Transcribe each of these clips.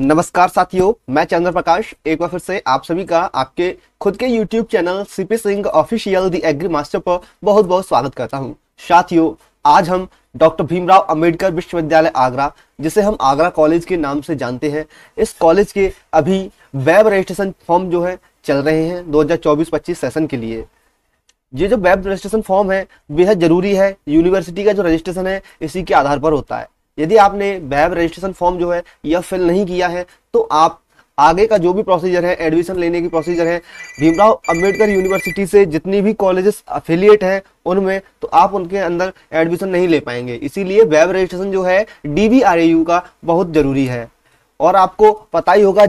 नमस्कार साथियों मैं चंद्र प्रकाश एक बार फिर से आप सभी का आपके खुद के YouTube channel CP Singh official the agri master पर बहुत बहुत स्वागत करता हूं साथियों आज हम डॉक्टर भीमराव अंबेडकर विश्वविद्यालय आगरा जिसे हम आगरा कॉलेज के नाम से जानते हैं इस कॉलेज के अभी वेब रजिस्ट्रेशन फॉर्म जो है चल रहे हैं दो हजार सेशन के लिए ये जो वेब रजिस्ट्रेशन फॉर्म है बेहद जरूरी है यूनिवर्सिटी का जो रजिस्ट्रेशन है इसी के आधार पर होता है यदि आपने बैब रजिस्ट्रेशन फॉर्म जो है यह फिल नहीं किया है तो आप आगे का जो भी प्रोसीजर है एडमिशन लेने की प्रोसीजर है भीमराव अंबेडकर यूनिवर्सिटी से जितनी भी कॉलेजेस अफिलियट हैं उनमें तो आप उनके अंदर एडमिशन नहीं ले पाएंगे इसीलिए वेब रजिस्ट्रेशन जो है डी का बहुत जरूरी है और आपको पता ही होगा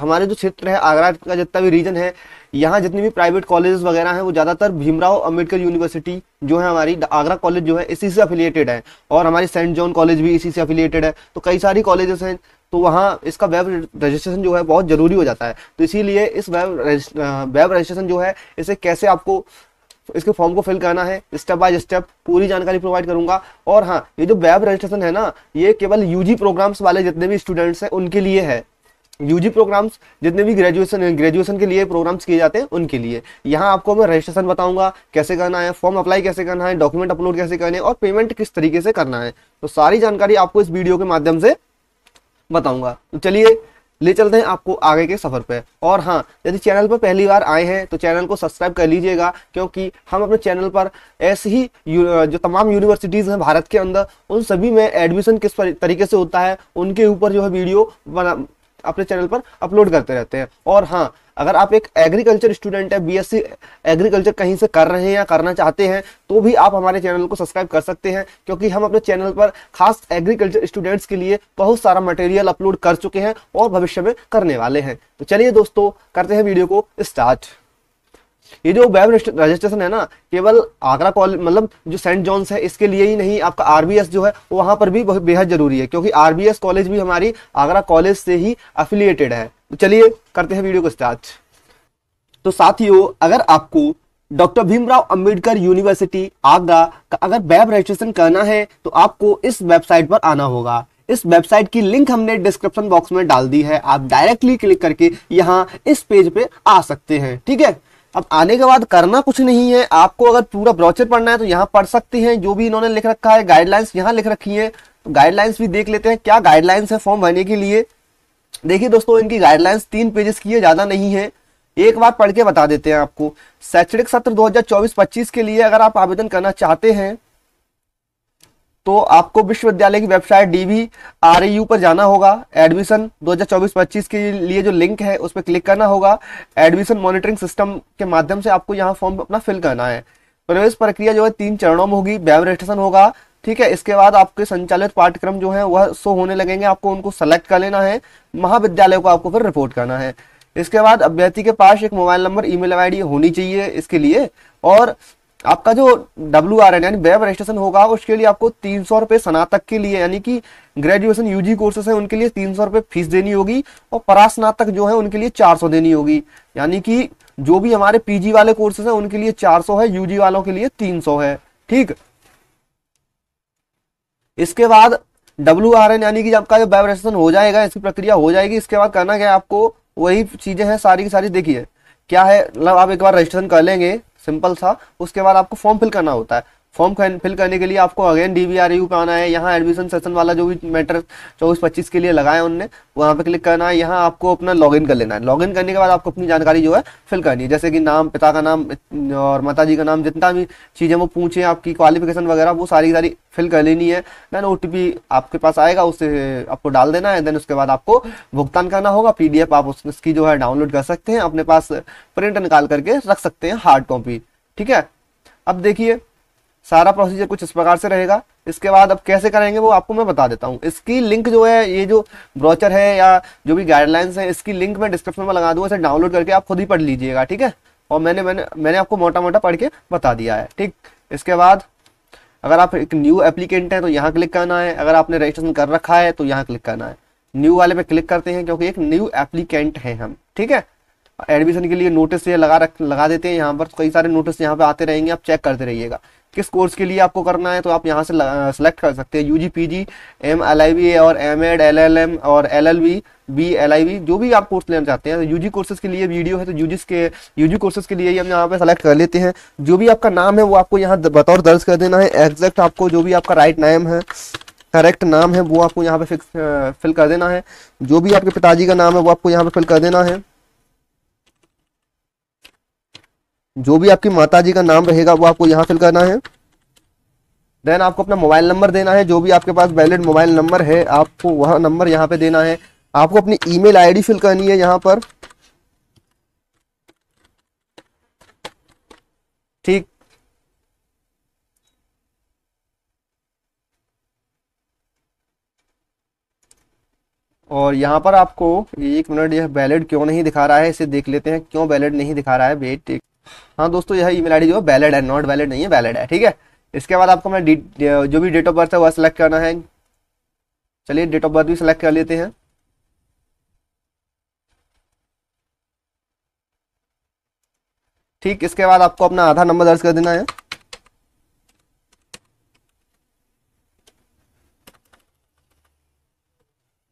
हमारे जो क्षेत्र है आगरा का जितना भी रीजन है यहाँ जितने भी प्राइवेट कॉलेज वगैरह हैं वो ज़्यादातर भीमराव अंबेडकर यूनिवर्सिटी जो है हमारी आगरा कॉलेज जो है इसी से अफिलिएटेड है और हमारी सेंट जॉन कॉलेज भी इसी से अफिलिएटेड है तो कई सारी कॉलेजेस हैं तो वहाँ इसका वेब रजिस्ट्रेशन जो है बहुत ज़रूरी हो जाता है तो इसीलिए इस वेब वेब रजिस्ट्रेशन जो है इसे कैसे आपको इसके फॉर्म को फिल करना है स्टेप बाय स्टेप पूरी जानकारी प्रोवाइड करूंगा और हाँ ये जो वेब रजिस्ट्रेशन है ना ये केवल यूजी प्रोग्राम्स वाले जितने भी स्टूडेंट्स हैं उनके लिए है यूजी प्रोग्राम्स जितने भी ग्रेजुएशन ग्रेजुएशन के लिए प्रोग्राम्स किए जाते हैं उनके लिए यहाँ आपको मैं रजिस्ट्रेशन बताऊंगा कैसे करना है फॉर्म अप्लाई कैसे करना है डॉक्यूमेंट अपलोड कैसे करने और पेमेंट किस तरीके से करना है तो सारी जानकारी आपको इस वीडियो के माध्यम से बताऊंगा तो चलिए ले चलते हैं आपको आगे के सफ़र पे और हाँ यदि चैनल पर पहली बार आए हैं तो चैनल को सब्सक्राइब कर लीजिएगा क्योंकि हम अपने चैनल पर ऐसे ही जो तमाम यूनिवर्सिटीज़ हैं भारत के अंदर उन सभी में एडमिशन किस तरीके से होता है उनके ऊपर जो है वीडियो बना अपने चैनल पर अपलोड करते रहते हैं और हाँ अगर आप एक एग्रीकल्चर स्टूडेंट है बीएससी एग्रीकल्चर कहीं से कर रहे हैं या करना चाहते हैं तो भी आप हमारे चैनल को सब्सक्राइब कर सकते हैं क्योंकि हम अपने चैनल पर खास एग्रीकल्चर स्टूडेंट्स के लिए बहुत सारा मटेरियल अपलोड कर चुके हैं और भविष्य में करने वाले हैं तो चलिए दोस्तों करते हैं वीडियो को स्टार्ट ये जो वेब रजिस्ट्रेशन है ना केवल आगरा कॉलेज मतलब जो सेंट जॉन्स है इसके लिए ही नहीं आपका आरबीएस जो है वहां पर भी बेहद जरूरी है क्योंकि आरबीएस कॉलेज भी हमारी आगरा कॉलेज से ही अफिलियेटेड है तो चलिए करते हैं वीडियो को स्टार्ट तो साथियों अगर आपको डॉक्टर भीमराव अंबेडकर यूनिवर्सिटी आगरा का अगर वेब रजिस्ट्रेशन करना है तो आपको इस वेबसाइट पर आना होगा इस वेबसाइट की लिंक हमने डिस्क्रिप्शन बॉक्स में डाल दी है आप डायरेक्टली क्लिक करके यहाँ इस पेज पे आ सकते हैं ठीक है अब आने के बाद करना कुछ नहीं है आपको अगर पूरा ब्रोचर पढ़ना है तो यहाँ पढ़ सकते हैं जो भी इन्होंने लिख रखा है गाइडलाइंस यहाँ लिख रखी है तो गाइडलाइंस भी देख लेते हैं क्या गाइडलाइंस है फॉर्म भरने के लिए देखिए दोस्तों इनकी गाइडलाइंस तीन पेजेस की है ज़्यादा नहीं है एक बार पढ़ के बता देते हैं आपको शैक्षणिक सत्र 2024-25 के लिए अगर आप आवेदन करना चाहते हैं तो आपको विश्वविद्यालय की website D V R U पर जाना होगा एडमिशन 2024-25 के लिए जो लिंक है उस पर क्लिक करना होगा एडमिशन मॉनिटरिंग सिस्टम के माध्यम से आपको यहाँ फॉर्म अपना फिल करना है प्रवेश प्रक्रिया जो है तीन चरणों में होगी वेब रजिस्ट्रेशन होगा ठीक है इसके बाद आपके संचालित पाठ्यक्रम जो है वह सो होने लगेंगे आपको उनको सेलेक्ट कर लेना है महाविद्यालय को आपको फिर रिपोर्ट करना है इसके बाद अभ्यर्थी के पास एक मोबाइल नंबर ईमेल आईडी होनी चाहिए इसके लिए और आपका जो डब्ल्यू आर एन यानी वेब रजिस्ट्रेशन होगा उसके लिए आपको तीन सौ रुपये स्नातक के लिए यानी कि ग्रेजुएशन यूजी कोर्सेस है उनके लिए तीन सौ रुपये फीस देनी होगी और परास्नातक जो है उनके लिए चार सौ देनी होगी यानी कि जो भी हमारे पीजी वाले कोर्सेस हैं उनके लिए चार सौ है यूजी वालों के लिए तीन सौ है ठीक इसके बाद डब्ल्यू आर एन यानी कि आपका जो वेब रजिस्ट्रेशन हो जाएगा इसकी प्रक्रिया हो जाएगी इसके बाद करना क्या आपको वही चीज़ें हैं सारी की सारी देखिए क्या है मतलब आप एक बार रजिस्ट्रेशन कर लेंगे सिंपल सा उसके बाद आपको फॉर्म फिल करना होता है फॉर्म फिल करने के लिए आपको अगेन डी e पे आना है यहाँ एडमिशन सेशन वाला जो भी मैटर चौबीस पच्चीस के लिए लगाया उनने वहाँ पे क्लिक करना है यहाँ आपको अपना लॉगिन कर लेना है लॉगिन करने के बाद आपको अपनी जानकारी जो है फिल करनी है जैसे कि नाम पिता का नाम और माता जी का नाम जितना भी चीज़ें वो पूछें आपकी क्वालिफिकेशन वगैरह वो सारी सारी फिल कर लेनी है देन ओ आपके पास आएगा उसे आपको डाल देना है देन उसके बाद आपको भुगतान करना होगा पी आप उसकी जो है डाउनलोड कर सकते हैं अपने पास प्रिंट निकाल करके रख सकते हैं हार्ड कॉपी ठीक है अब देखिए सारा प्रोसीजर कुछ इस प्रकार से रहेगा इसके बाद अब कैसे करेंगे वो आपको मैं बता देता हूँ इसकी लिंक जो है ये जो ब्रोचर है या जो भी गाइडलाइंस है इसकी लिंक मैं डिस्क्रिप्शन में लगा दूंगा इसे डाउनलोड करके आप खुद ही पढ़ लीजिएगा ठीक है और मैंने मैंने मैंने आपको मोटा मोटा पढ़ के बता दिया है ठीक इसके बाद अगर आप एक न्यू एप्लीकेंट हैं तो यहाँ क्लिक करना है अगर आपने रजिस्ट्रेशन कर रखा है तो यहाँ क्लिक करना है न्यू वाले पे क्लिक करते हैं क्योंकि एक न्यू एप्लीकेंट हैं हम ठीक है एडमिशन के लिए नोटिस ये लगा रख लगा देते हैं यहाँ पर कई सारे नोटिस यहाँ पे आते रहेंगे आप चेक करते रहिएगा किस कोर्स के लिए आपको करना है तो आप यहाँ से सेलेक्ट कर सकते हैं U G P G M L I V और M Ed L L M और L L V B L I V जो भी आप कोर्स लेना चाहते हैं तो यूजी कोर्सेज के लिए वीडियो है तो यूजीस के यूजी कोर्सेज के लिए ही हम यहाँ पे सेलेक्ट कर लेते हैं जो भी आपका नाम है वो आपको यहाँ बतौर दर्ज कर देना है एग्जैक्ट आपको जो भी आपका राइट नाम है करेक्ट नाम है वो आपको यहाँ पे फिक्स फिल कर देना है जो भी आपके पिताजी का नाम है वो आपको यहाँ पे फिल कर देना है जो भी आपकी माता जी का नाम रहेगा वो आपको यहाँ फिल करना है देन आपको अपना मोबाइल नंबर देना है जो भी आपके पास वैलिड मोबाइल नंबर है आपको वह नंबर यहाँ पे देना है आपको अपनी ईमेल आईडी फिल करनी है यहाँ पर ठीक और यहाँ पर आपको एक मिनट यह वैलिड क्यों नहीं दिखा रहा है इसे देख लेते हैं क्यों वैलिड नहीं दिखा रहा है वेट हाँ दोस्तों यह ईमेल आईडी जो है वैलिड है नॉट वैलिड नहीं है वैलिड है ठीक है इसके बाद आपको मैं जो भी डेट ऑफ बर्थ है वह सिलेक्ट करना है चलिए डेट ऑफ बर्थ भी सिलेक्ट कर लेते हैं ठीक इसके बाद आपको अपना आधार नंबर दर्ज कर देना है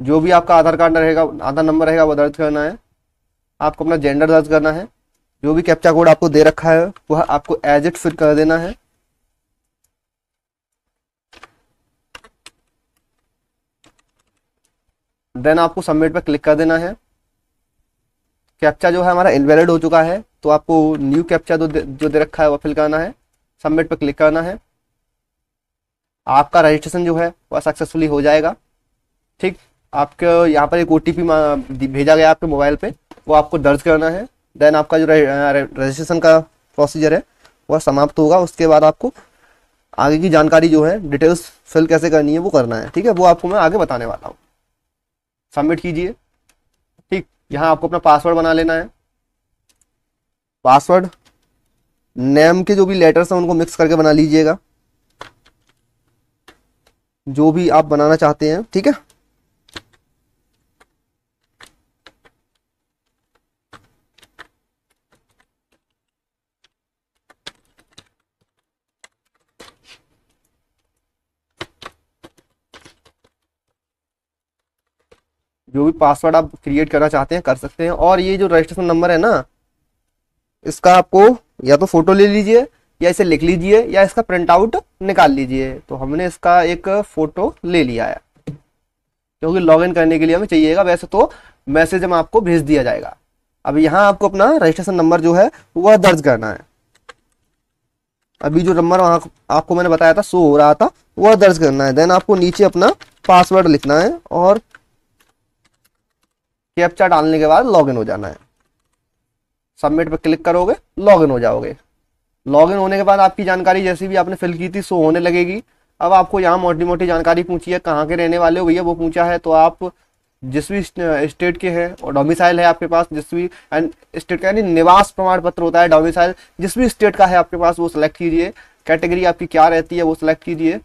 जो भी आपका आधार कार्ड रहेगा आधार नंबर रहेगा वो दर्ज करना है आपको अपना जेंडर दर्ज करना है जो भी कैप्चा कोड आपको दे रखा है वह आपको एज इट फिट कर देना है देन आपको सबमिट पर क्लिक कर देना है कैप्चा जो है हमारा इनवैलिड हो चुका है तो आपको न्यू कैप्चा जो दे, जो दे रखा है वह फिल करना है सबमिट पर क्लिक करना है आपका रजिस्ट्रेशन जो है वह सक्सेसफुली हो जाएगा ठीक आपके यहाँ पर एक ओ भेजा गया आपके मोबाइल पे वो आपको दर्ज करना है देन आपका जो रजिस्ट्रेशन का प्रोसीजर है वह समाप्त होगा उसके बाद आपको आगे की जानकारी जो है डिटेल्स फिल कैसे करनी है वो करना है ठीक है वो आपको मैं आगे बताने वाला हूँ सबमिट कीजिए ठीक यहाँ आपको अपना पासवर्ड बना लेना है पासवर्ड नेम के जो भी लेटर्स हैं उनको मिक्स करके बना लीजिएगा जो भी आप बनाना चाहते हैं ठीक है जो भी पासवर्ड आप क्रिएट करना चाहते हैं कर सकते हैं और ये जो रजिस्ट्रेशन नंबर है ना इसका आपको या तो फोटो ले लीजिए या इसे लिख लीजिए या इसका प्रिंट आउट निकाल लीजिए तो हमने इसका एक फ़ोटो ले लिया है क्योंकि लॉगिन करने के लिए हमें चाहिएगा वैसे तो मैसेज हम आपको भेज दिया जाएगा अब यहाँ आपको अपना रजिस्ट्रेशन नंबर जो है वह दर्ज करना है अभी जो नंबर आपको मैंने बताया था सो हो रहा था वह दर्ज करना है देन आपको नीचे अपना पासवर्ड लिखना है और कैप्चा डालने के बाद लॉगिन हो जाना है सबमिट पर क्लिक करोगे लॉगिन हो जाओगे लॉगिन होने के बाद आपकी जानकारी जैसी भी आपने फिल की थी सो होने लगेगी अब आपको यहाँ मोटी मोटी जानकारी पूछी है कहाँ के रहने वाले हो भैया वो पूछा है तो आप जिस भी स्टेट के हैं और डोमिसाइल है आपके पास जिस भी एंड स्टेट का यानी निवास प्रमाण पत्र होता है डोमिसाइल जिस भी स्टेट का है आपके पास वो सिलेक्ट कीजिए कैटेगरी आपकी क्या रहती है वो सिलेक्ट कीजिए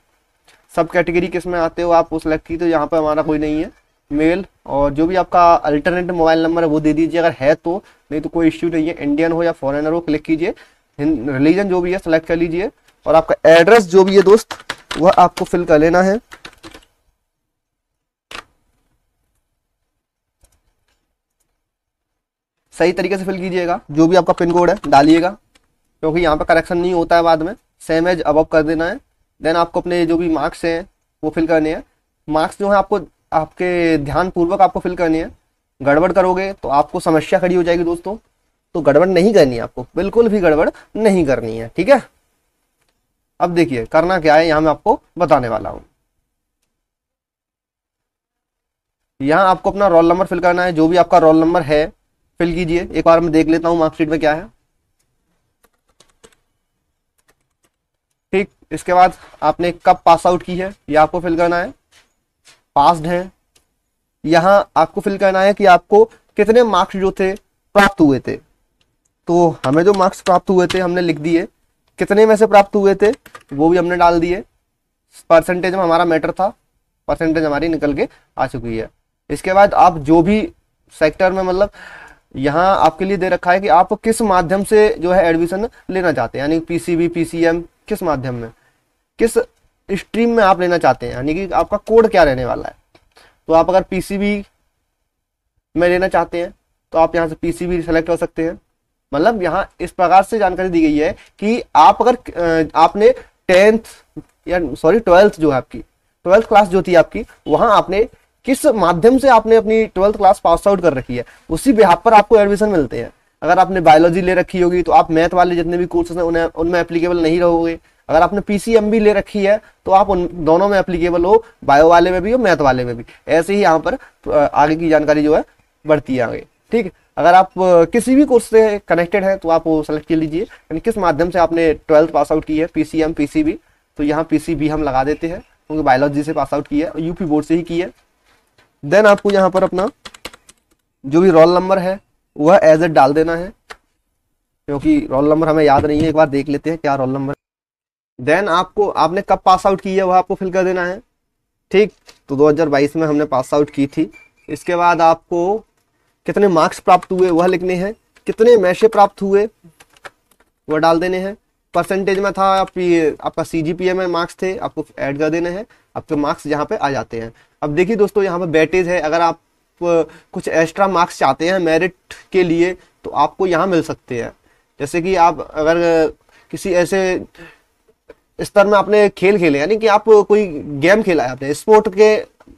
सब कैटेगरी किस में आते हो आप वो सिलेक्ट कीजिए तो यहाँ पर हमारा कोई नहीं है मेल और जो भी आपका अल्टरनेट मोबाइल नंबर है वो दे दीजिए अगर है तो नहीं तो कोई इश्यू नहीं है इंडियन हो या फॉरेनर हो क्लिक कीजिए रिलीजन जो भी है सेलेक्ट कर लीजिए और आपका एड्रेस जो भी है दोस्त वह आपको फिल कर लेना है सही तरीके से फिल कीजिएगा जो भी आपका पिन कोड है डालिएगा क्योंकि यहाँ पर करेक्शन नहीं होता है बाद में सेम एज अब कर देना है देन आपको अपने जो भी मार्क्स हैं वो फिल करने हैं मार्क्स जो है आपको आपके ध्यान पूर्वक आपको फिल करनी है गड़बड़ करोगे तो आपको समस्या खड़ी हो जाएगी दोस्तों तो गड़बड़ नहीं करनी है आपको बिल्कुल भी गड़बड़ नहीं करनी है ठीक है अब देखिए करना क्या है यहां मैं आपको बताने वाला हूं यहां आपको अपना रोल नंबर फिल करना है जो भी आपका रोल नंबर है फिल कीजिए एक बार मैं देख लेता हूं मार्कशीट में क्या है ठीक इसके बाद आपने कब पास आउट की है यह आपको फिल करना है पास्ड है यहां आपको फिल करना है कि आपको कितने मार्क्स जो थे प्राप्त हुए थे तो हमें जो मार्क्स प्राप्त हुए थे हमने लिख दिए कितने में से प्राप्त हुए थे वो भी हमने डाल दिए परसेंटेज में हमारा मैटर था परसेंटेज हमारी निकल के आ चुकी है इसके बाद आप जो भी सेक्टर में मतलब यहाँ आपके लिए दे रखा है कि आप किस माध्यम से जो है एडमिशन लेना चाहते हैं यानी पीसीबी पीसीएम किस माध्यम में किस स्ट्रीम में आप लेना चाहते हैं यानी कि आपका कोड क्या रहने वाला है तो आप अगर पी में लेना चाहते हैं तो आप यहाँ से पी सी सेलेक्ट कर सकते हैं मतलब यहाँ इस प्रकार से जानकारी दी गई है कि आप अगर आपने टेंथ या सॉरी ट्वेल्थ जो है आपकी ट्वेल्थ क्लास जो थी आपकी वहाँ आपने किस माध्यम से आपने अपनी ट्वेल्थ क्लास पास आउट कर रखी है उसी बिहार पर आपको एडमिशन मिलते हैं अगर आपने बायोलॉजी ले रखी होगी तो आप मैथ वाले जितने भी कोर्सेज हैं उन्हें उनमें एप्लीकेबल नहीं रहोगे अगर आपने पीसीएम भी ले रखी है तो आप उन दोनों में एप्लीकेबल हो बायो वाले में भी हो मैथ वाले में भी ऐसे ही यहाँ पर आगे की जानकारी जो है बढ़ती है आगे ठीक अगर आप किसी भी कोर्स से कनेक्टेड हैं तो आप वो सेलेक्ट कर लीजिए यानी किस माध्यम से आपने ट्वेल्थ पास आउट की है पीसीएम पीसीबी तो यहाँ पीसीबी हम लगा देते हैं क्योंकि बायोलॉजी से पास आउट किया है यूपी बोर्ड से ही किया है देन आपको यहाँ पर अपना जो भी रोल नंबर है वह एज एड डाल देना है क्योंकि रोल नंबर हमें याद नहीं है एक बार देख लेते हैं क्या रोल नंबर देन आपको आपने कब पास आउट की है वह आपको फिल कर देना है ठीक तो 2022 में हमने पास आउट की थी इसके बाद आपको कितने मार्क्स प्राप्त हुए वह लिखने हैं कितने मैशे प्राप्त हुए वह डाल देने हैं परसेंटेज में था आप ये आपका सी में मार्क्स थे आपको ऐड कर देने हैं आपके मार्क्स यहाँ पे आ जाते हैं अब देखिए दोस्तों यहाँ पे बैटेज है अगर आप कुछ एक्स्ट्रा मार्क्स चाहते हैं मेरिट के लिए तो आपको यहाँ मिल सकते हैं जैसे कि आप अगर किसी ऐसे स्तर में आपने खेल खेले यानी कि आप कोई गेम खेला है आपने स्पोर्ट के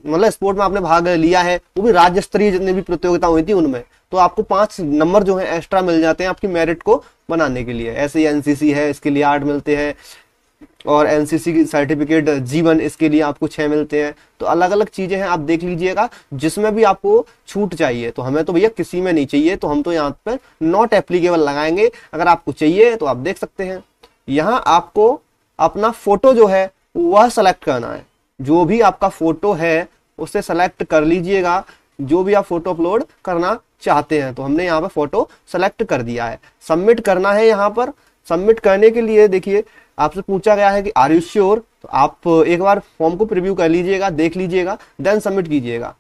मतलब स्पोर्ट में आपने भाग लिया है वो भी राज्य स्तरीय जितनी भी प्रतियोगिता हुई थी उनमें तो आपको पांच नंबर जो है एक्स्ट्रा मिल जाते हैं आपकी मेरिट को बनाने के लिए ऐसे ही एनसीसी है इसके लिए आठ मिलते हैं और एनसीसी की सर्टिफिकेट जीवन इसके लिए आपको छह मिलते हैं तो अलग अलग चीज़ें हैं आप देख लीजिएगा जिसमें भी आपको छूट चाहिए तो हमें तो भैया किसी में नहीं चाहिए तो हम तो यहाँ पर नॉट एप्लीकेबल लगाएंगे अगर आपको चाहिए तो आप देख सकते हैं यहाँ आपको अपना फोटो जो है वह सेलेक्ट करना है जो भी आपका फोटो है उसे सेलेक्ट कर लीजिएगा जो भी आप फोटो अपलोड करना चाहते हैं तो हमने यहाँ पर फोटो सेलेक्ट कर दिया है सबमिट करना है यहाँ पर सबमिट करने के लिए देखिए आपसे पूछा गया है कि आर यू श्योर तो आप एक बार फॉर्म को प्रिव्यू कर लीजिएगा देख लीजिएगा देन सबमिट कीजिएगा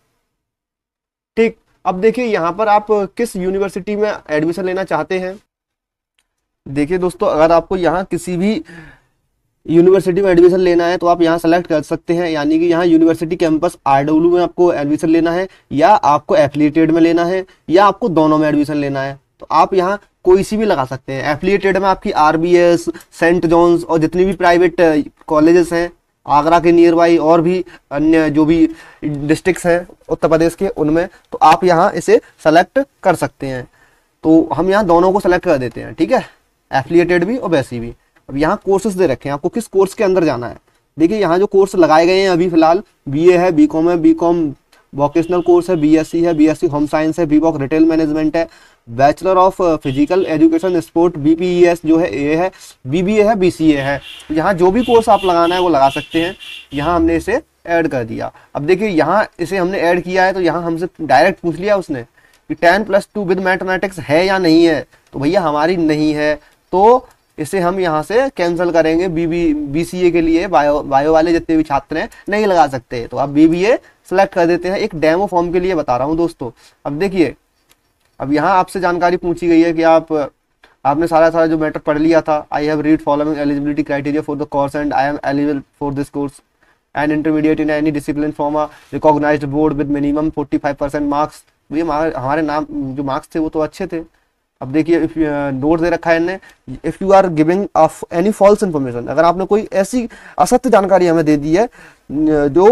ठीक अब देखिए यहाँ पर आप किस यूनिवर्सिटी में एडमिशन लेना चाहते हैं देखिए दोस्तों अगर आपको यहाँ किसी भी यूनिवर्सिटी में एडमिशन लेना है तो आप यहाँ सेलेक्ट कर सकते हैं यानी कि यहाँ यूनिवर्सिटी कैंपस डब्ल्यू में आपको एडमिशन लेना है या आपको एफिलिएटेड में लेना है या आपको दोनों में एडमिशन लेना है तो आप यहाँ कोई सी भी लगा सकते हैं एफिलिएटेड में आपकी आर सेंट जॉन्स और जितनी भी प्राइवेट कॉलेजेस हैं आगरा के नियर बाई और भी अन्य जो भी डिस्ट्रिक्स हैं उत्तर प्रदेश के उनमें तो आप यहाँ इसे सेलेक्ट कर सकते हैं तो हम यहाँ दोनों को सेलेक्ट कर देते हैं ठीक है एफिलिएटेड भी और वैसी भी अब यहाँ कोर्सेज दे रखे हैं आपको किस कोर्स के अंदर जाना है देखिए यहाँ जो कोर्स लगाए गए हैं अभी फिलहाल बी है बी कॉम है बी कॉम वोकेशनल कोर्स है बीएससी है बीएससी होम साइंस है बी रिटेल मैनेजमेंट है bachelor of physical education sport BPES जो है ए है बीबीए है बीसीए है तो यहाँ जो भी कोर्स आप लगाना है वो लगा सकते हैं यहाँ हमने इसे ऐड कर दिया अब देखिए यहाँ इसे हमने ऐड किया है तो यहाँ हमसे डायरेक्ट पूछ लिया उसने कि ten plus two with mathematics है या नहीं है तो भैया हमारी नहीं है तो इसे हम यहाँ से कैंसिल करेंगे बी बीसीए सी ए के लिए बायो बायो वाले जितने भी छात्र हैं नहीं लगा सकते तो आप बी बी ए सेलेक्ट कर देते हैं एक डेमो फॉर्म के लिए बता रहा हूँ दोस्तों अब देखिए अब यहाँ आपसे जानकारी पूछी गई है कि आप आपने सारा सारा जो मैटर पढ़ लिया था I have read following eligibility criteria for the course and I am eligible for this course and intermediate in any discipline from a recognise board with minimum five percent marks भैया हमारे नाम जो marks थे वो तो अच्छे थे अब देखिए इफ नोट uh, दे रखा है इनने if you are giving any false information अगर आपने कोई ऐसी असत्य जानकारी हमें दे दी है जो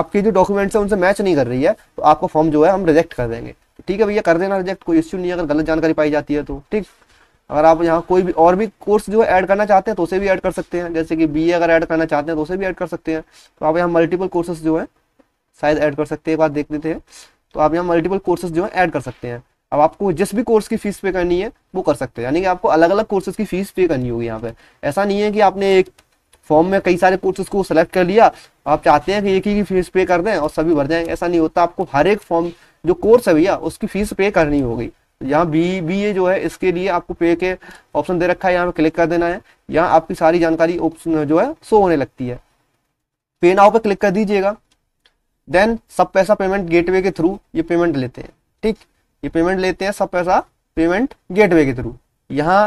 आपके जो डॉक्यूमेंट्स हैं उनसे मैच नहीं कर रही है तो आपका फॉर्म जो है हम रिजेक्ट कर देंगे ठीक है भैया कर देना रिजेक्ट कोई इश्यू नहीं है अगर गलत जानकारी पाई जाती है तो ठीक अगर आप यहाँ कोई भी और भी कोर्स जो है ऐड करना चाहते हैं तो उसे भी ऐड कर सकते हैं जैसे कि बी अगर ऐड करना चाहते हैं तो उसे भी ऐड कर सकते हैं तो आप यहाँ मल्टीपल कोर्सेज जो है शायद ऐड कर सकते हैं एक बार देख लेते हैं तो आप यहाँ मल्टीपल कोर्सेज जो है ऐड कर सकते हैं अब आपको जिस भी कोर्स की फीस पे करनी है वो कर सकते हैं यानी कि आपको अलग अलग कोर्सेज की फीस पे करनी होगी यहाँ पे ऐसा नहीं है कि आपने एक फॉर्म में कई सारे कोर्सेज को सिलेक्ट कर लिया आप चाहते हैं कि एक ही की फीस पे कर दें और सभी भर जाएं ऐसा नहीं होता आपको हर एक फॉर्म जो कोर्स है भैया उसकी फीस पे करनी होगी यहाँ बी बी ए जो है इसके लिए आपको पे के ऑप्शन दे रखा है यहाँ पे क्लिक कर देना है यहाँ आपकी सारी जानकारी ऑप्शन जो है शो होने लगती है पे नाव पे क्लिक कर दीजिएगा देन सब पैसा पेमेंट गेटवे के थ्रू ये पेमेंट लेते हैं ठीक ये पेमेंट लेते हैं सब पैसा पेमेंट गेटवे के थ्रू यहाँ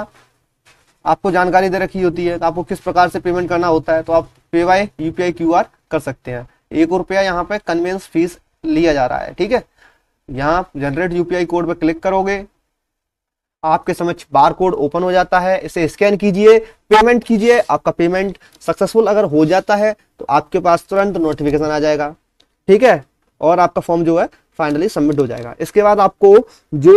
आपको जानकारी दे रखी होती है आपको किस प्रकार से पेमेंट करना होता है तो आप पे वाई यू पी कर सकते हैं एक रुपया यहाँ पे कन्वेंस फीस लिया जा रहा है ठीक है यहाँ जनरेट यूपीआई कोड पर क्लिक करोगे आपके समक्ष बार कोड ओपन हो जाता है इसे स्कैन कीजिए पेमेंट कीजिए आपका पेमेंट सक्सेसफुल अगर हो जाता है तो आपके पास तुरंत नोटिफिकेशन आ जाएगा ठीक है और आपका फॉर्म जो है फाइनली सबमिट हो जाएगा इसके बाद आपको जो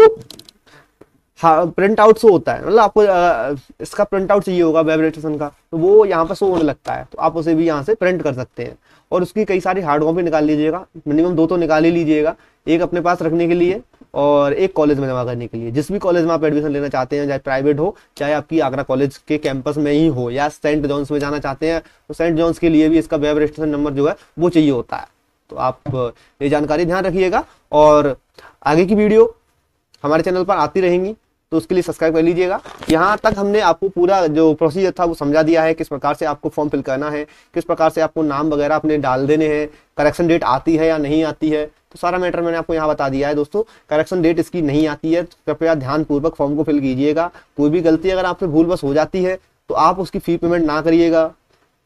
प्रिंट आउट शो होता है मतलब आपको आ, इसका प्रिंट आउट चाहिए होगा वेब रजिस्ट्रेशन का तो वो यहाँ पर शो होने लगता है तो आप उसे भी यहाँ से प्रिंट कर सकते हैं और उसकी कई सारी हार्ड कॉपी निकाल लीजिएगा मिनिमम दो तो निकाल ही लीजिएगा एक अपने पास रखने के लिए और एक कॉलेज में जमा करने के लिए जिस भी कॉलेज में आप एडमिशन लेना चाहते हैं चाहे प्राइवेट हो चाहे आपकी आगरा कॉलेज के कैंपस में ही हो या सेंट जॉन्स में जाना चाहते हैं तो सेंट जॉन्स के लिए भी इसका वेब रजिस्ट्रेशन नंबर जो है वो चाहिए होता है तो आप ये जानकारी ध्यान रखिएगा और आगे की वीडियो हमारे चैनल पर आती रहेंगी तो उसके लिए सब्सक्राइब कर लीजिएगा यहाँ तक हमने आपको पूरा जो प्रोसीजर था वो समझा दिया है किस प्रकार से आपको फॉर्म फिल करना है किस प्रकार से आपको नाम वगैरह अपने डाल देने हैं करेक्शन डेट आती है या नहीं आती है तो सारा मैटर मैंने आपको यहाँ बता दिया है दोस्तों करेक्शन डेट इसकी नहीं आती है तो कृपया ध्यानपूर्वक फॉर्म को फिल कीजिएगा कोई भी गलती अगर आपसे भूल बस हो जाती है तो आप उसकी फी पेमेंट ना करिएगा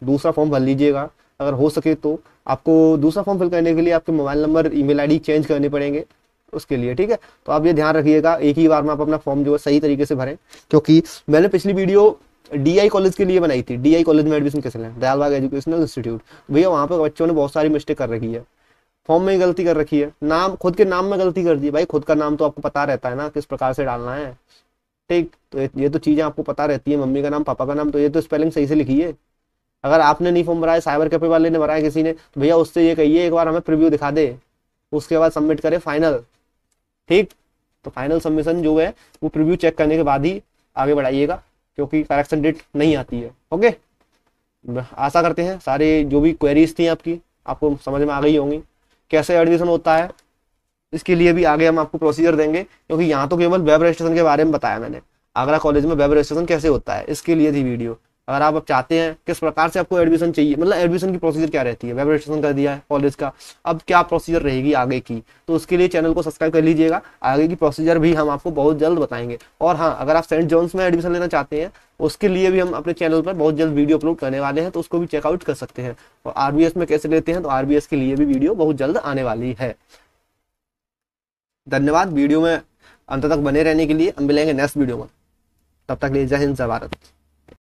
दूसरा फॉर्म भर लीजिएगा अगर हो सके तो आपको दूसरा फॉर्म फिल करने के लिए आपके mobile number email ID change करने पड़ेंगे उसके लिए ठीक है तो आप ये ध्यान रखिएगा एक ही बार में आप अपना फॉर्म जो है सही तरीके से भरें क्योंकि मैंने पिछली वीडियो डीआई कॉलेज के लिए बनाई थी डीआई कॉलेज में एडमिशन कैसे लें दयालबाग एजुकेशनल इंस्टीट्यूट भैया वहाँ पर बच्चों ने बहुत सारी मिस्टेक कर रखी है फॉर्म में गलती कर रखी है नाम खुद के नाम में गलती कर दी भाई खुद का नाम तो आपको पता रहता है ना किस प्रकार से डालना है ठीक तो ये तो चीज़ें आपको पता रहती है मम्मी का नाम पापा का नाम तो ये तो स्पेलिंग सही से लिखी है अगर आपने नहीं फॉर्म भराया साइबर कैफे वाले ने भराया किसी ने तो भैया उससे ये कहिए एक बार हमें प्रिव्यू दिखा दे उसके बाद सबमिट करें फाइनल ठीक तो फाइनल सबमिशन जो है वो प्रिव्यू चेक करने के बाद ही आगे बढ़ाइएगा क्योंकि करेक्शन डेट नहीं आती है ओके आशा करते हैं सारे जो भी क्वेरीज थी आपकी आपको समझ में आ गई होंगी कैसे एडमिशन होता है इसके लिए भी आगे हम आपको प्रोसीजर देंगे क्योंकि यहाँ तो केवल वेब रजिस्ट्रेशन के बारे में बताया मैंने आगरा कॉलेज में वेब रजिस्ट्रेशन कैसे होता है इसके लिए थी वीडियो अगर आप अब चाहते हैं किस प्रकार से आपको एडमिशन चाहिए मतलब एडमिशन की प्रोसीजर क्या रहती है वेब रजिस्ट्रेशन कर दिया है कॉलेज का अब क्या प्रोसीजर रहेगी आगे की तो उसके लिए चैनल को सब्सक्राइब कर लीजिएगा आगे की प्रोसीजर भी हम आपको बहुत जल्द बताएंगे और हाँ अगर आप सेंट जॉन्स में एडमिशन लेना चाहते हैं उसके लिए भी हम अपने चैनल पर बहुत जल्द वीडियो अपलोड करने वाले हैं तो उसको भी चेकआउट कर सकते हैं और आर में कैसे लेते हैं तो आर के लिए भी वीडियो बहुत जल्द आने वाली है धन्यवाद वीडियो में अंत तक बने रहने के लिए हम मिलेंगे नेक्स्ट वीडियो में तब तक लिए जय हिंद भारत